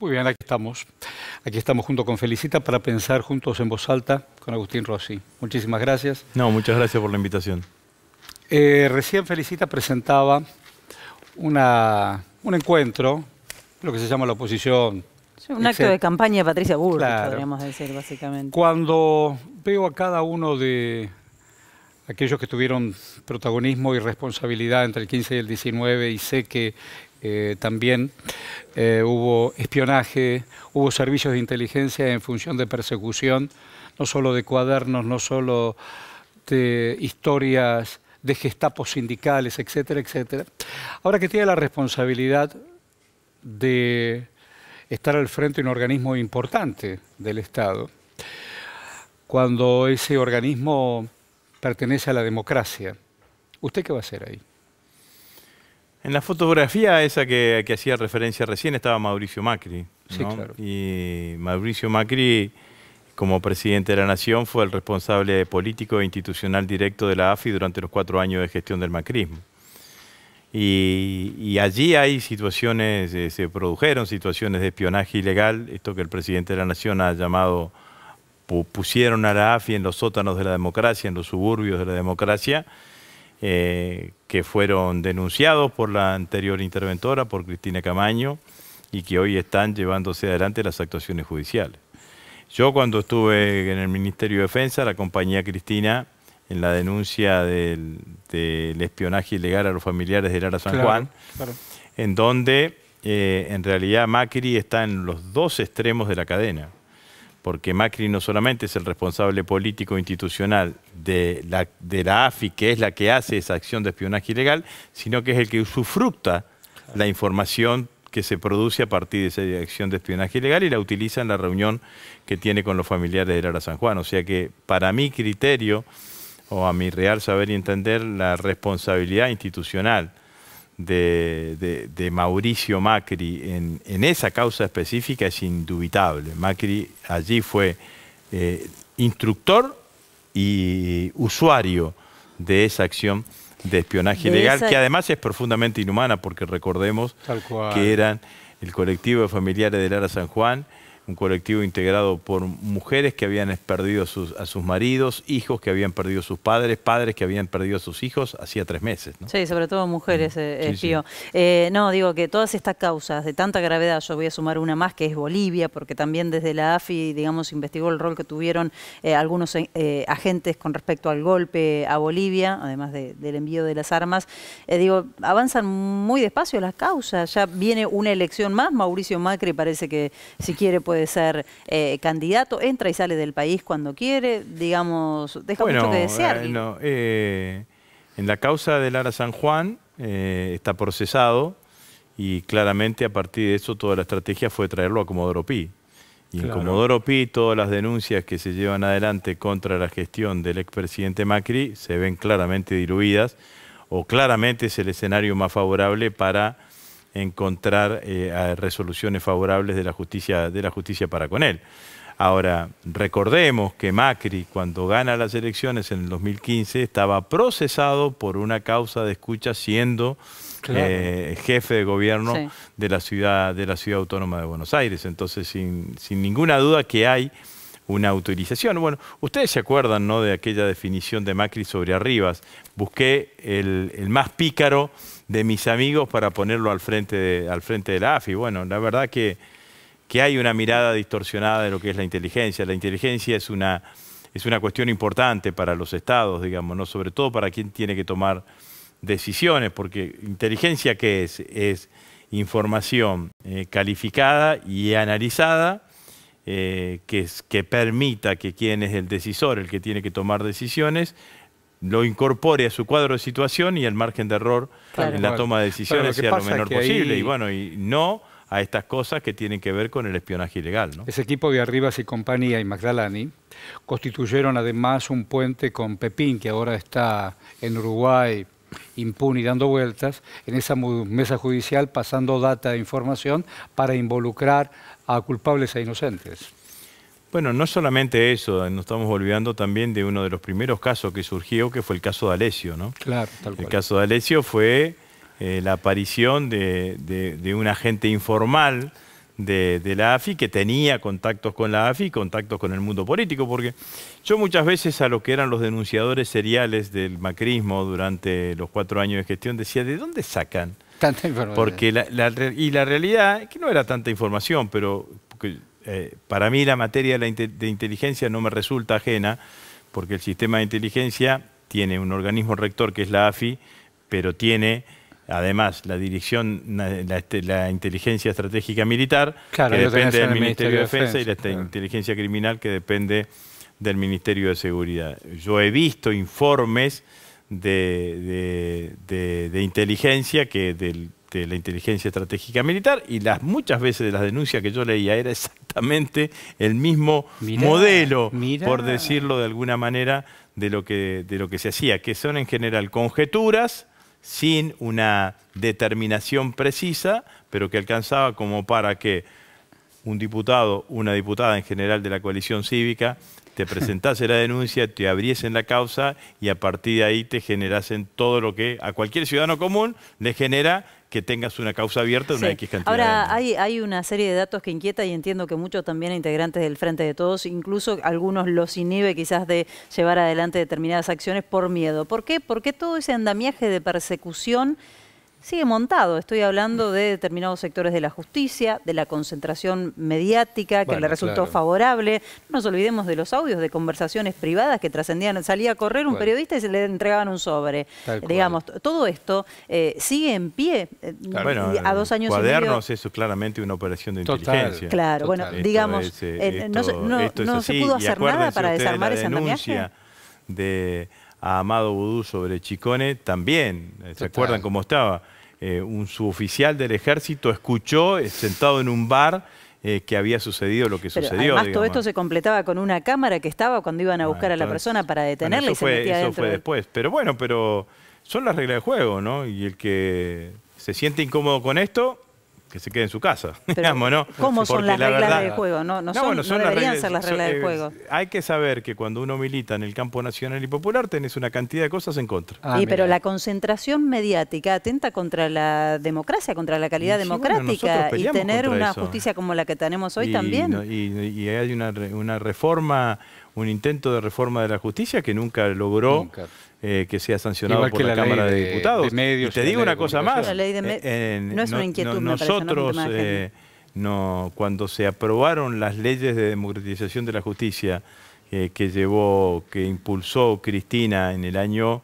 Muy bien, aquí estamos. Aquí estamos junto con Felicita para pensar juntos en voz alta con Agustín Rossi. Muchísimas gracias. No, muchas gracias por la invitación. Eh, recién Felicita presentaba una, un encuentro, lo que se llama la oposición. un acto de campaña de Patricia Burgos, podríamos decir, básicamente. Cuando veo a cada uno de aquellos que tuvieron protagonismo y responsabilidad entre el 15 y el 19 y sé que eh, también eh, hubo espionaje, hubo servicios de inteligencia en función de persecución, no solo de cuadernos, no solo de historias de gestapos sindicales, etcétera, etcétera. Ahora que tiene la responsabilidad de estar al frente de un organismo importante del Estado, cuando ese organismo pertenece a la democracia, ¿usted qué va a hacer ahí? En la fotografía esa que, que hacía referencia recién estaba Mauricio Macri. Sí, claro. Y Mauricio Macri, como presidente de la Nación, fue el responsable político e institucional directo de la AFI durante los cuatro años de gestión del macrismo. Y, allí hay situaciones, eh, se produjeron situaciones de espionaje ilegal, esto que el presidente de la Nación ha llamado, pusieron a la AFI en los sótanos de la democracia, en los suburbios de la democracia, eh, que fueron denunciados por la anterior interventora, por Cristina Camaño, y que hoy están llevándose adelante las actuaciones judiciales. Yo cuando estuve en el Ministerio de Defensa, la compañía Cristina en la denuncia del, espionaje ilegal a los familiares de Lara San Juan, en donde eh, en realidad Macri está en los dos extremos de la cadena porque Macri no solamente es el responsable político institucional de la, de la AFI, que es la que hace esa acción de espionaje ilegal, sino que es el que usufructa la información que se produce a partir de esa acción de espionaje ilegal y la utiliza en la reunión que tiene con los familiares de Lara San Juan. O sea que para mi criterio, o a mi real saber y entender, la responsabilidad institucional de, Mauricio Macri en, esa causa específica es indubitable. Macri allí fue eh, instructor y usuario de esa acción de espionaje ilegal, que además es profundamente inhumana, porque recordemos que eran el colectivo de familiares de Ara San Juan, un colectivo integrado por mujeres que habían perdido sus, a sus maridos, hijos que habían perdido a sus padres, padres que habían perdido a sus hijos hacía tres meses. Sí, sobre todo mujeres, eh, eh, eh, no, digo que todas estas causas de tanta gravedad, yo voy a sumar una más que es Bolivia, porque también desde la AFI, digamos, investigó el rol que tuvieron eh, algunos agentes con respecto al golpe a Bolivia, además del envío de las armas. digo, avanzan muy despacio las causas, ya viene una elección más, Mauricio Macri parece que si quiere puede puede ser eh, candidato, entra y sale del país cuando quiere, digamos, deja mucho que desear. Eh, eh, en la causa de Lara San Juan está procesado y claramente a partir de eso toda la estrategia fue traerlo a Comodoro Pi. Y en Comodoro Pi todas las denuncias que se llevan adelante contra la gestión del expresidente Macri se ven claramente diluidas o claramente es el escenario más favorable para encontrar eh, resoluciones favorables de la, justicia, de la justicia para con él. Ahora, recordemos que Macri, cuando gana las elecciones en el 2015, estaba procesado por una causa de escucha siendo eh, jefe de gobierno de la ciudad de la ciudad autónoma de Buenos Aires. Entonces, sin, sin, ninguna duda que hay una autorización. Bueno, ustedes se acuerdan ¿no? de aquella definición de Macri sobre Arribas. Busqué el, el más pícaro de mis amigos para ponerlo al frente de, al frente la AFI. Bueno, la verdad que, que hay una mirada distorsionada de lo que es la inteligencia. La inteligencia es una, es una cuestión importante para los estados, digamos, ¿no? sobre todo para quien tiene que tomar decisiones, porque inteligencia qué es? Es información eh, calificada y analizada eh, que, que permita que quien es el decisor, el que tiene que tomar decisiones, lo incorpore a su cuadro de situación y el margen de error en la toma de decisiones lo sea lo menor posible. Y bueno, y no a estas cosas que tienen que ver con el espionaje ilegal. Ese equipo de Arribas y compañía y Magdalani constituyeron además un puente con Pepín, que ahora está en Uruguay impune y dando vueltas, en esa mesa judicial pasando data e información para involucrar a culpables e inocentes. Bueno, no solamente eso, nos estamos olvidando también de uno de los primeros casos que surgió, que fue el caso de Alesio, ¿no? Claro, tal cual. El caso de Alesio fue eh, la aparición de, un agente informal de, la AFI que tenía contactos con la AFI, contactos con el mundo político, porque yo muchas veces a lo que eran los denunciadores seriales del macrismo durante los cuatro años de gestión decía, ¿de dónde sacan? Tanta información. Porque la, y la realidad, es que no era tanta información, pero eh, para mí la materia de inteligencia no me resulta ajena, porque el sistema de inteligencia tiene un organismo rector que es la AFI, pero tiene además la dirección, este, la, inteligencia estratégica militar, que depende del Ministerio, de Defensa, y la este, inteligencia criminal que depende del Ministerio de Seguridad. Yo he visto informes de inteligencia que del de este, la inteligencia estratégica militar y las muchas veces de las denuncias que yo leía era exactamente el mismo modelo, por decirlo de alguna manera, de lo, que, de lo que se hacía, que son en general conjeturas sin una determinación precisa, pero que alcanzaba como para que un diputado, una diputada en general de la coalición cívica, te presentase la denuncia, te abriesen la causa y a partir de ahí te generasen todo lo que a cualquier ciudadano común le genera que tengas una causa abierta una X cantidad. Ahora, hay, hay una serie de datos que inquieta y entiendo que muchos también integrantes del Frente de Todos, incluso algunos los inhibe quizás de llevar adelante determinadas acciones por miedo. ¿Por qué? Porque todo ese andamiaje de persecución sigue montado. Estoy hablando de determinados sectores de la justicia, de la concentración mediática que le resultó favorable. No nos olvidemos de los audios de conversaciones privadas que trascendían. Salía a correr un periodista y se le entregaban un sobre. Digamos, todo esto eh, sigue en pie eh, a dos años eso es claramente una operación de inteligencia. Claro, bueno, digamos, eh, no, se pudo hacer nada para desarmar esa andamiaje. De a Amado Vudú sobre Chicone, también, eh, ¿se acuerdan cómo estaba? Eh, un suboficial del ejército escuchó, eh, sentado en un bar, que había sucedido lo que sucedió. Además, todo esto se completaba con una cámara que estaba cuando iban a ah, buscar a la persona para detenerla y se fue, metía Eso fue después. Pero bueno, pero son las reglas de juego, ¿no? Y el que se siente incómodo con esto, que se quede en su casa, ¿Cómo son las reglas del juego? No, no, son, deberían ser las reglas del eh, juego. hay que saber que cuando uno milita en el campo nacional y popular tenés una cantidad de cosas en contra. Ah, pero la concentración mediática atenta contra la democracia, contra la calidad democrática y tener una justicia como la que tenemos hoy también. y, hay una, reforma, un intento de reforma de la justicia que nunca logró eh, que sea sancionado por la, Cámara de, Diputados. te digo una cosa más. Eh, no es una inquietud, Nosotros, eh, cuando se aprobaron las leyes de democratización de la justicia que llevó, que impulsó Cristina en el año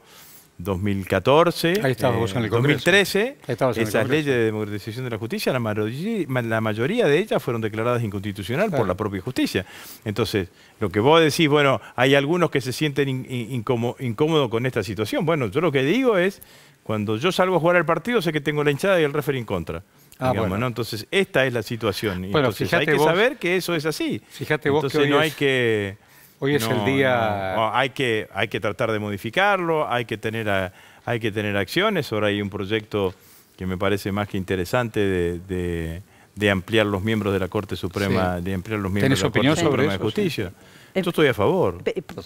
2014, 2013, eh, esas leyes de democratización de la justicia, la mayoría, de ellas fueron declaradas inconstitucional por la propia justicia. Entonces, lo que vos decís, bueno, hay algunos que se sienten incómodos con esta situación. Bueno, yo lo que digo es, cuando yo salgo a jugar al partido, sé que tengo la hinchada y el referee en contra. Ah, entonces, esta es la situación. Bueno, Entonces, hay que saber que eso es así. Fíjate vos Entonces, no hay que Hoy es el día... Oh, hay, que, hay que tratar de modificarlo, hay que, tener hay que tener acciones. Ahora hay un proyecto que me parece más que interesante de, ampliar los miembros de la Corte Suprema, de ampliar los miembros de la Corte Suprema de Justicia. Esto Yo estoy a favor.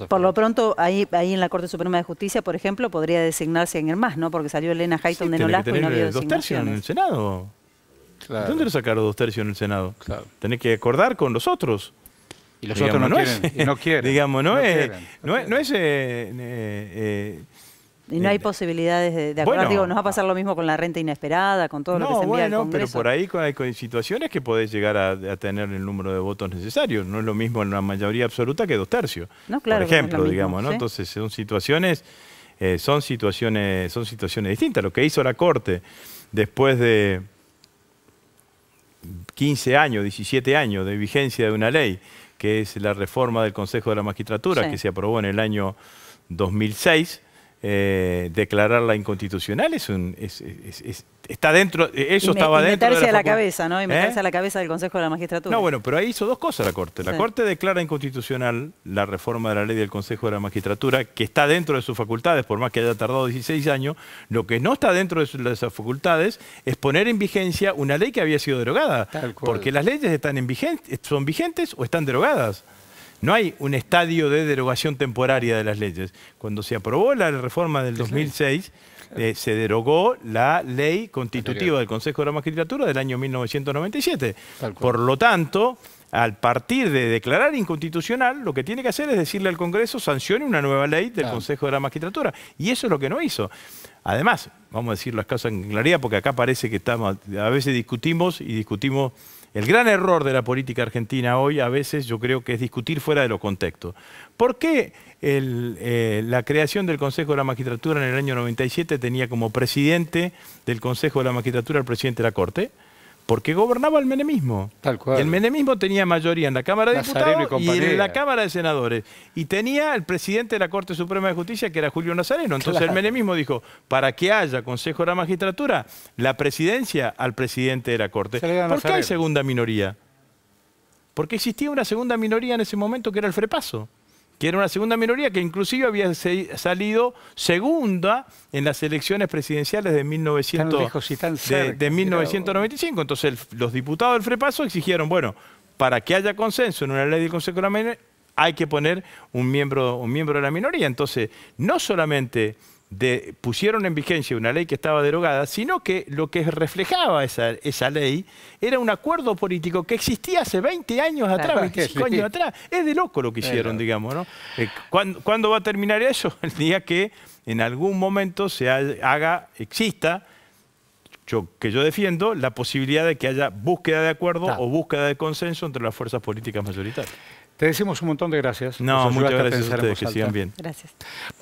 Por lo pronto, ahí, ahí en la Corte Suprema de Justicia, por ejemplo, podría designarse en el más, ¿no? Porque salió Elena Hayton de Nolasco y no había dos tercios en el Senado. Claro. ¿Dónde sacar sacaron dos tercios en el Senado? Claro. Tenés que acordar con los otros. Y los otros no, es, no Digamos, no, es... Eh, eh, y no hay eh, posibilidades de, de digo, nos va a pasar lo mismo con la renta inesperada, con todo lo que se envía al Congreso. pero por ahí hay situaciones que podés llegar a, tener el número de votos necesarios. No es lo mismo en una mayoría absoluta que dos tercios. claro, por ejemplo, digamos, ¿no? Entonces son situaciones, son situaciones, son situaciones distintas. Lo que hizo la Corte después de 15 años, 17 años de vigencia de una ley que es la reforma del Consejo de la Magistratura, que se aprobó en el año 2006 eh, declararla inconstitucional es un está dentro eso estaba dentro de la a la cabeza no y meterse ¿Eh? a la cabeza del Consejo de la Magistratura no bueno pero ahí hizo dos cosas la corte la corte declara inconstitucional la reforma de la ley del Consejo de la Magistratura que está dentro de sus facultades por más que haya tardado 16 años lo que no está dentro de, sus, esas facultades es poner en vigencia una ley que había sido derogada porque las leyes están en vigente, son vigentes o están derogadas no hay un estadio de derogación temporaria de las leyes. Cuando se aprobó la reforma del 2006, eh, se derogó la ley constitutiva del Consejo de la Magistratura del año 1997. Por lo tanto, al partir de declarar inconstitucional, lo que tiene que hacer es decirle al Congreso sancione una nueva ley del Consejo de la Magistratura. Y eso es lo que no hizo. Además, vamos a decir las cosas en claridad, porque acá parece que estamos, a veces discutimos y discutimos el gran error de la política argentina hoy a veces yo creo que es discutir fuera de los contextos. ¿Por qué eh, la creación del Consejo de la Magistratura en el año 97 tenía como presidente del Consejo de la Magistratura el presidente de la Corte? porque gobernaba el menemismo. Tal cual. el menemismo tenía mayoría en la Cámara de Diputados y, en la Cámara de Senadores. Y tenía el presidente de la Corte Suprema de Justicia, que era Julio Nazareno. Entonces el menemismo dijo, para que haya Consejo de la Magistratura, la presidencia al presidente de la Corte. ¿Por qué hay segunda minoría? Porque existía una segunda minoría en ese momento que era el frepaso que era una segunda minoría que inclusive había salido segunda en las elecciones presidenciales de, 1995. Entonces los diputados del Frepaso exigieron, bueno, para que haya consenso en una ley del Consejo de la Minoría hay que poner un miembro, un miembro de la minoría. Entonces, no solamente pusieron en vigencia una ley que estaba derogada, sino que lo que reflejaba esa, ley era un acuerdo político que existía hace 20 años atrás, 25 años atrás. Es de loco lo que hicieron, digamos. ¿no? Eh, ¿cuándo, va a terminar eso? El día que en algún momento se haga, exista que yo defiendo, la posibilidad de que haya búsqueda de acuerdo o búsqueda de consenso entre las fuerzas políticas mayoritarias. Te decimos un montón de gracias. No, muchas gracias a ustedes, que sigan bien. Gracias.